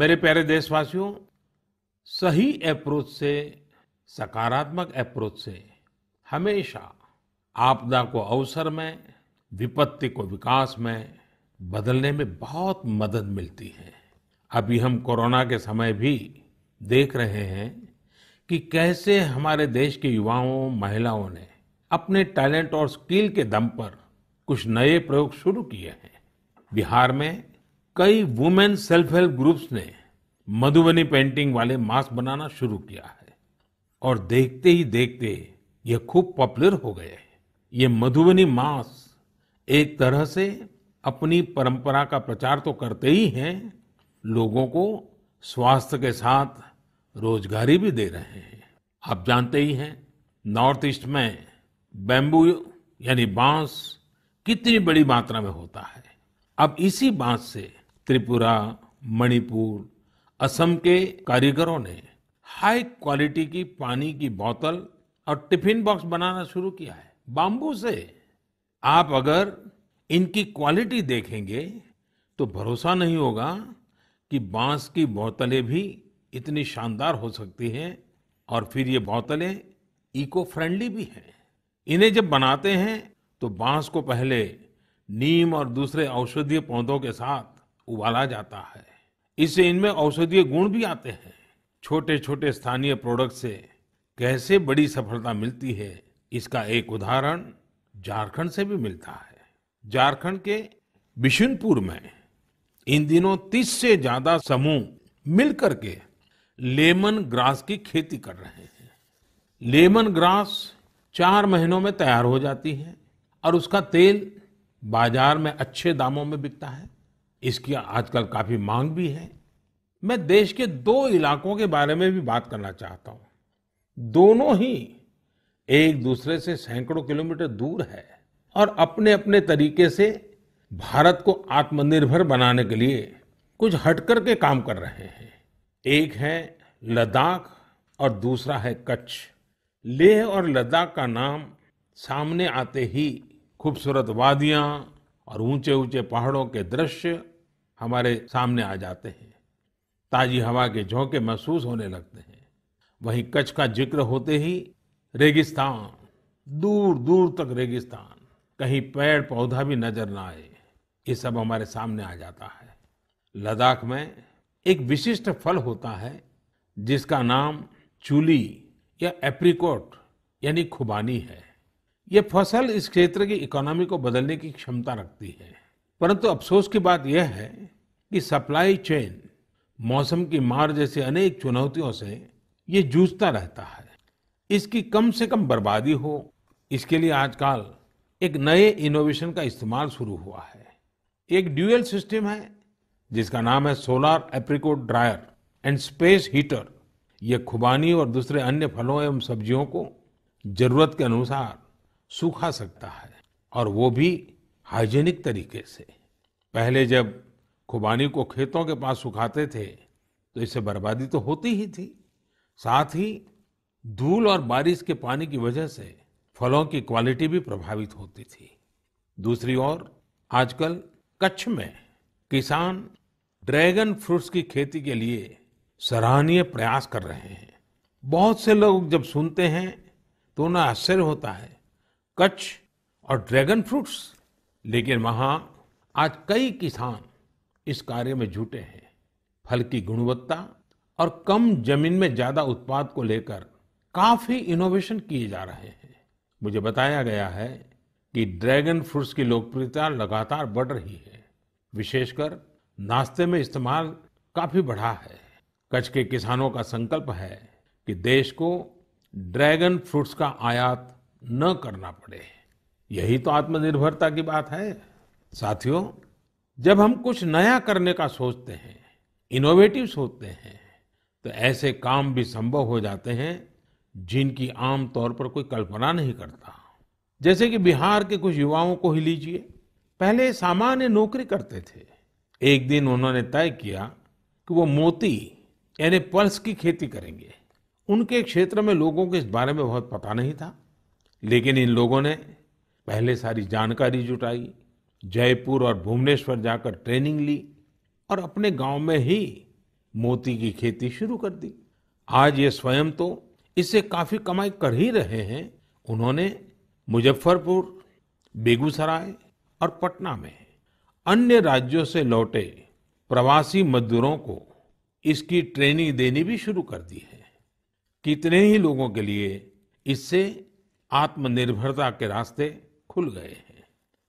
मेरे प्यारे देशवासियों सही अप्रोच से सकारात्मक अप्रोच से हमेशा आपदा को अवसर में विपत्ति को विकास में बदलने में बहुत मदद मिलती है अभी हम कोरोना के समय भी देख रहे हैं कि कैसे हमारे देश के युवाओं महिलाओं ने अपने टैलेंट और स्किल के दम पर कुछ नए प्रयोग शुरू किए हैं बिहार में कई वुमेन सेल्फ हेल्प ग्रुप्स ने मधुबनी पेंटिंग वाले मास्क बनाना शुरू किया है और देखते ही देखते ये खूब पॉपुलर हो गए हैं ये मधुबनी मास्क एक तरह से अपनी परंपरा का प्रचार तो करते ही हैं लोगों को स्वास्थ्य के साथ रोजगारी भी दे रहे हैं आप जानते ही हैं नॉर्थ ईस्ट में बैम्बू यानी बांस कितनी बड़ी मात्रा में होता है अब इसी बांस से त्रिपुरा मणिपुर असम के कारीगरों ने हाई क्वालिटी की पानी की बोतल और टिफिन बॉक्स बनाना शुरू किया है बाम्बू से आप अगर इनकी क्वालिटी देखेंगे तो भरोसा नहीं होगा कि बांस की बोतलें भी इतनी शानदार हो सकती हैं और फिर ये बोतलें इको फ्रेंडली भी हैं इन्हें जब बनाते हैं तो बांस को पहले नीम और दूसरे औषधीय पौधों के साथ उबाला जाता है इससे इनमें औषधीय गुण भी आते हैं छोटे छोटे स्थानीय प्रोडक्ट से कैसे बड़ी सफलता मिलती है इसका एक उदाहरण झारखंड से भी मिलता है झारखंड के बिशुनपुर में इन दिनों तीस से ज्यादा समूह मिलकर के लेमन ग्रास की खेती कर रहे हैं लेमन ग्रास चार महीनों में तैयार हो जाती है और उसका तेल बाजार में अच्छे दामों में बिकता है इसकी आजकल काफी मांग भी है मैं देश के दो इलाकों के बारे में भी बात करना चाहता हूं दोनों ही एक दूसरे से सैकड़ों किलोमीटर दूर है और अपने अपने तरीके से भारत को आत्मनिर्भर बनाने के लिए कुछ हटकर के काम कर रहे हैं एक है लद्दाख और दूसरा है कच्छ लेह और लद्दाख का नाम सामने आते ही खूबसूरत वादियां और ऊंचे ऊंचे पहाड़ों के दृश्य हमारे सामने आ जाते हैं ताजी हवा के झोंके महसूस होने लगते हैं वहीं कच्छ का जिक्र होते ही रेगिस्तान दूर दूर तक रेगिस्तान कहीं पेड़ पौधा भी नजर ना आए ये सब हमारे सामने आ जाता है लद्दाख में एक विशिष्ट फल होता है जिसका नाम चूली या एप्रिकोट यानी खुबानी है ये फसल इस क्षेत्र की इकोनॉमी को बदलने की क्षमता रखती है परंतु अफसोस की बात यह है कि सप्लाई चेन मौसम की मार जैसी अनेक चुनौतियों से ये जूझता रहता है इसकी कम से कम बर्बादी हो इसके लिए आजकल एक नए इनोवेशन का इस्तेमाल शुरू हुआ है एक ड्यूअल सिस्टम है जिसका नाम है solar apricot dryer and space heater ये खुबानी और दूसरे अन्य फलों एवं सब्जियों को जरूरत के अनुसार सूखा सकता है और वो भी हाइजेनिक तरीके से पहले जब खुबानी को खेतों के पास सुखाते थे तो इससे बर्बादी तो होती ही थी साथ ही धूल और बारिश के पानी की वजह से फलों की क्वालिटी भी प्रभावित होती थी दूसरी ओर आजकल कच्छ में किसान ड्रैगन फ्रूट्स की खेती के लिए सराहनीय प्रयास कर रहे हैं बहुत से लोग जब सुनते हैं तो उन्हें आश्चर्य होता है कच्छ और ड्रैगन फ्रूट्स लेकिन वहां आज कई किसान इस कार्य में जुटे हैं फल की गुणवत्ता और कम जमीन में ज्यादा उत्पाद को लेकर काफी इनोवेशन किए जा रहे हैं मुझे बताया गया है कि ड्रैगन फ्रूट्स की लोकप्रियता लगातार बढ़ रही है विशेषकर नाश्ते में इस्तेमाल काफी बढ़ा है कच्छ के किसानों का संकल्प है कि देश को ड्रैगन फ्रूट्स का आयात न करना पड़े यही तो आत्मनिर्भरता की बात है साथियों जब हम कुछ नया करने का सोचते हैं इनोवेटिव सोचते हैं तो ऐसे काम भी संभव हो जाते हैं जिनकी आम तौर पर कोई कल्पना नहीं करता जैसे कि बिहार के कुछ युवाओं को ही लीजिए पहले सामान्य नौकरी करते थे एक दिन उन्होंने तय किया कि वो मोती यानी पल्स की खेती करेंगे उनके क्षेत्र में लोगों को इस बारे में बहुत पता नहीं था लेकिन इन लोगों ने पहले सारी जानकारी जुटाई जयपुर और भुवनेश्वर जाकर ट्रेनिंग ली और अपने गांव में ही मोती की खेती शुरू कर दी आज ये स्वयं तो इससे काफी कमाई कर ही रहे हैं उन्होंने मुजफ्फरपुर बेगूसराय और पटना में अन्य राज्यों से लौटे प्रवासी मजदूरों को इसकी ट्रेनिंग देनी भी शुरू कर दी है कितने ही लोगों के लिए इससे आत्मनिर्भरता के रास्ते खुल गए हैं